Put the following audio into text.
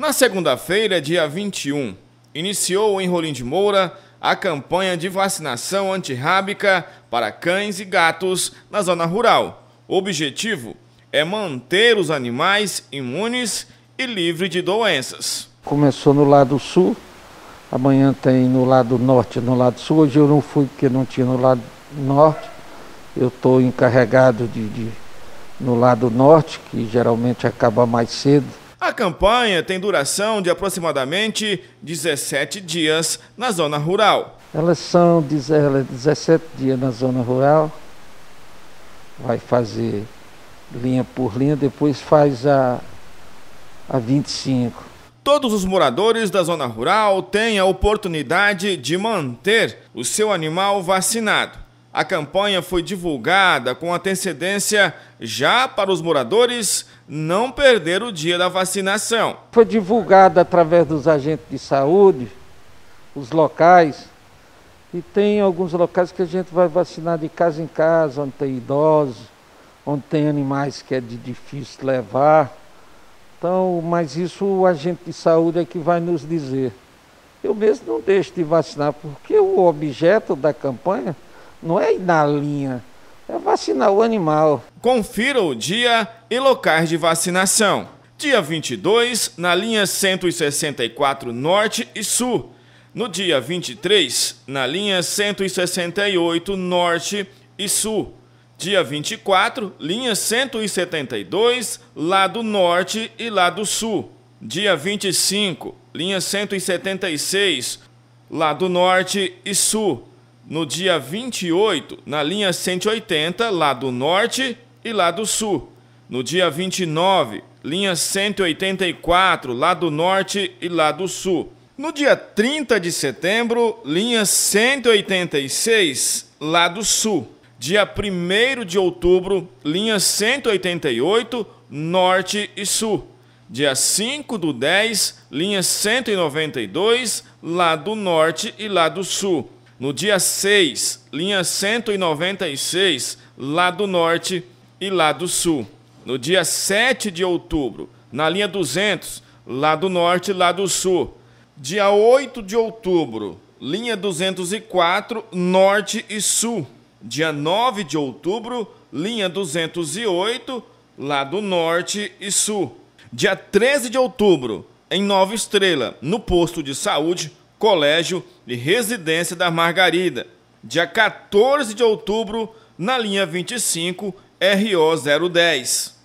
Na segunda-feira, dia 21, iniciou em Rolim de Moura a campanha de vacinação antirrábica para cães e gatos na zona rural. O objetivo é manter os animais imunes e livres de doenças. Começou no lado sul, amanhã tem no lado norte e no lado sul. Hoje eu não fui porque não tinha no lado norte. Eu estou encarregado de, de, no lado norte, que geralmente acaba mais cedo a campanha tem duração de aproximadamente 17 dias na zona rural. Elas são 17 é dias na zona rural, vai fazer linha por linha, depois faz a, a 25. Todos os moradores da zona rural têm a oportunidade de manter o seu animal vacinado. A campanha foi divulgada com antecedência já para os moradores não perder o dia da vacinação. Foi divulgada através dos agentes de saúde, os locais, e tem alguns locais que a gente vai vacinar de casa em casa, onde tem idosos, onde tem animais que é de difícil levar. Então, mas isso o agente de saúde é que vai nos dizer. Eu mesmo não deixo de vacinar, porque o objeto da campanha não é ir na linha, é vacinar o animal. Confira o dia e locais de vacinação. Dia 22, na linha 164 Norte e Sul. No dia 23, na linha 168 Norte e Sul. Dia 24, linha 172, lado norte e lado sul. Dia 25, linha 176, lado norte e sul no dia 28, na linha 180, lá do norte e lá do sul. No dia 29, linha 184, lá do norte e lá do sul. No dia 30 de setembro, linha 186, lá do sul. Dia 1 de outubro, linha 188, norte e sul. Dia 5 do 10, linha 192, lá do norte e lá do sul no dia 6, linha 196, lá do norte e lá do sul. No dia 7 de outubro, na linha 200, lá do norte e lá do sul. Dia 8 de outubro, linha 204, norte e sul. Dia 9 de outubro, linha 208, lá do norte e sul. Dia 13 de outubro, em Nova Estrela, no posto de saúde, Colégio e Residência da Margarida, dia 14 de outubro, na linha 25, RO 010.